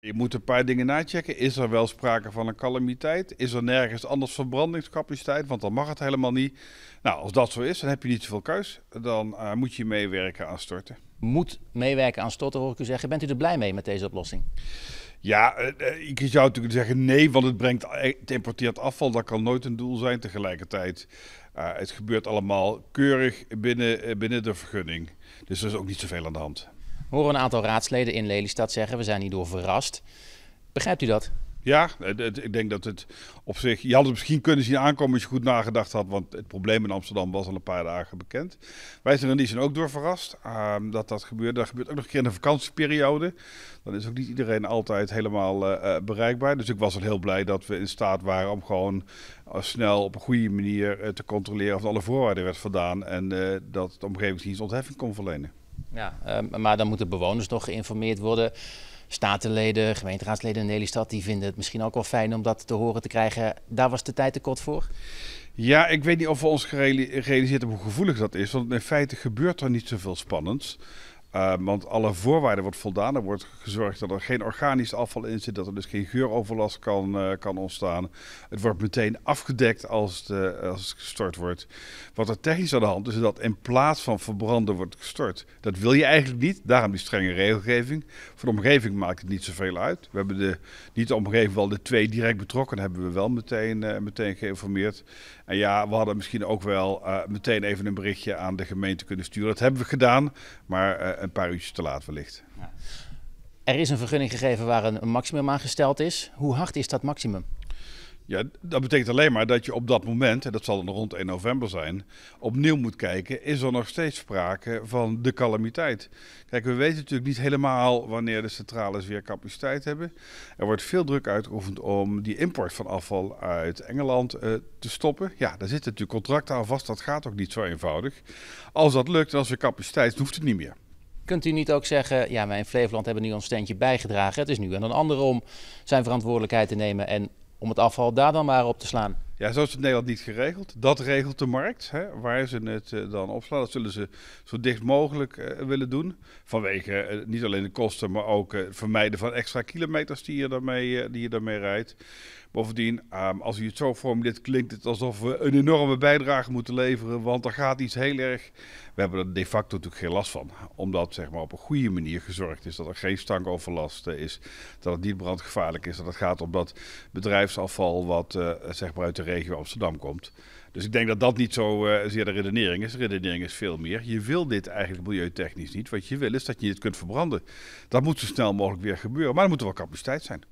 Je moet een paar dingen nachecken. Is er wel sprake van een calamiteit? Is er nergens anders verbrandingscapaciteit? Want dan mag het helemaal niet. Nou, als dat zo is, dan heb je niet zoveel keus. Dan eh, moet je meewerken aan storten. Moet meewerken aan storten, hoor ik u zeggen. Bent u er blij mee met deze oplossing? Ja, eh, eh, ik zou natuurlijk zeggen nee, want het brengt het importeert afval. Dat kan nooit een doel zijn tegelijkertijd. Uh, het gebeurt allemaal keurig binnen, binnen de vergunning. Dus er is ook niet zoveel aan de hand horen een aantal raadsleden in Lelystad zeggen: we zijn hierdoor verrast. Begrijpt u dat? Ja, eh, ik denk dat het op zich. Je had het misschien kunnen zien aankomen als je goed nagedacht had. Want het probleem in Amsterdam was al een paar dagen bekend. Wij zijn er niet zijn ook door verrast ehm, dat dat gebeurde. Dat gebeurt ook nog een keer in de vakantieperiode. Dan is ook niet iedereen altijd helemaal eh, eh, bereikbaar. Dus ik was al heel blij dat we in staat waren om gewoon snel op een goede manier te controleren of alle voorwaarden werd voldaan. En dat de omgevingsdienst ontheffing kon verlenen. Ja, ehm, maar dan moeten bewoners nog geïnformeerd worden. Statenleden, gemeenteraadsleden in stad die vinden het misschien ook wel fijn om dat te horen te krijgen. Daar was de tijd te kort voor. Ja, ik weet niet of we ons gerealiseerd hebben hoe gevoelig dat is. Want in feite gebeurt er niet zoveel spannends. Ehm, want alle voorwaarden wordt voldaan. Er wordt gezorgd dat er geen organisch afval in zit, dat er dus geen geuroverlast kan, eh, kan ontstaan. Het wordt meteen afgedekt als het, als het gestort wordt. Wat er technisch aan de hand is, is dat in plaats van verbranden wordt gestort. Dat wil je eigenlijk niet, daarom die strenge regelgeving. Voor de omgeving maakt het niet zoveel uit. We hebben de, niet de omgeving, wel de twee direct betrokken hebben we wel meteen, eh, meteen geïnformeerd. En ja, we hadden misschien ook wel eh, meteen even een berichtje aan de gemeente kunnen sturen. Dat hebben we gedaan, maar een paar uurtjes te laat wellicht. Er is een vergunning gegeven waar een maximum aan gesteld is. Hoe hard is dat maximum? Ja, dat betekent alleen maar dat je op dat moment, en dat zal dan rond 1 november zijn, opnieuw moet kijken, is er nog steeds sprake van de calamiteit? Kijk, we weten natuurlijk niet helemaal wanneer de centrales weer capaciteit hebben. Er wordt veel druk uitgeoefend om die import van afval uit Engeland eh, te stoppen. Ja, daar zitten natuurlijk contracten aan vast, dat gaat ook niet zo eenvoudig. Als dat lukt, en als we capaciteit, hoeft het niet meer. Kunt u niet ook zeggen, ja, wij in Flevoland hebben nu ons steentje bijgedragen. Het is nu aan een ander om zijn verantwoordelijkheid te nemen en om het afval daar dan maar op te slaan. Ja, zo is het in Nederland niet geregeld. Dat regelt de markt, hè, waar ze het eh, dan opslaan. Dat zullen ze zo dicht mogelijk eh, willen doen. Vanwege eh, niet alleen de kosten, maar ook het vermijden van extra kilometers die je daarmee, die je daarmee rijdt. Bovendien, ehm, als u het zo formuleert, klinkt het alsof we een enorme bijdrage moeten leveren. Want er gaat iets heel erg. We hebben er de facto natuurlijk geen last van. Omdat zeg maar, op een goede manier gezorgd is dat er geen stankoverlast eh, is. Dat het niet brandgevaarlijk is. Dat het gaat om dat bedrijfsafval wat eh, zeg maar uit de regio Amsterdam komt. Dus ik denk dat dat niet zo eh, zeer de redenering is. De redenering is veel meer. Je wil dit eigenlijk milieutechnisch niet. Wat je wil is dat je dit kunt verbranden. Dat moet zo snel mogelijk weer gebeuren. Maar er moet wel capaciteit zijn.